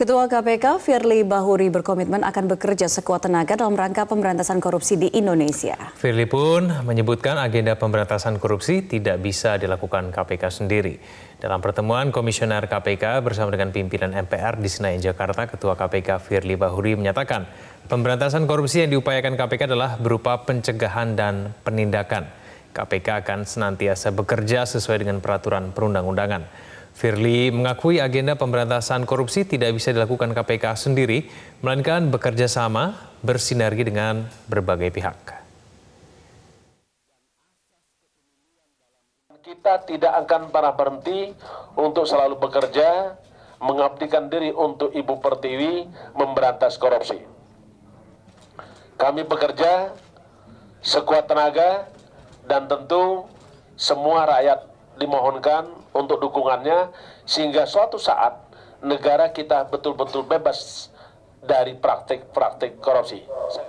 Ketua KPK Firly Bahuri berkomitmen akan bekerja sekuat tenaga dalam rangka pemberantasan korupsi di Indonesia. Firly pun menyebutkan agenda pemberantasan korupsi tidak bisa dilakukan KPK sendiri. Dalam pertemuan komisioner KPK bersama dengan pimpinan MPR di Senayan Jakarta, Ketua KPK Firly Bahuri menyatakan pemberantasan korupsi yang diupayakan KPK adalah berupa pencegahan dan penindakan. KPK akan senantiasa bekerja sesuai dengan peraturan perundang-undangan. Firly mengakui agenda pemberantasan korupsi tidak bisa dilakukan KPK sendiri, melainkan bekerja sama, bersinergi dengan berbagai pihak. Kita tidak akan pernah berhenti untuk selalu bekerja, mengabdikan diri untuk Ibu Pertiwi memberantas korupsi. Kami bekerja sekuat tenaga dan tentu semua rakyat dimohonkan untuk dukungannya sehingga suatu saat negara kita betul-betul bebas dari praktik-praktik korupsi.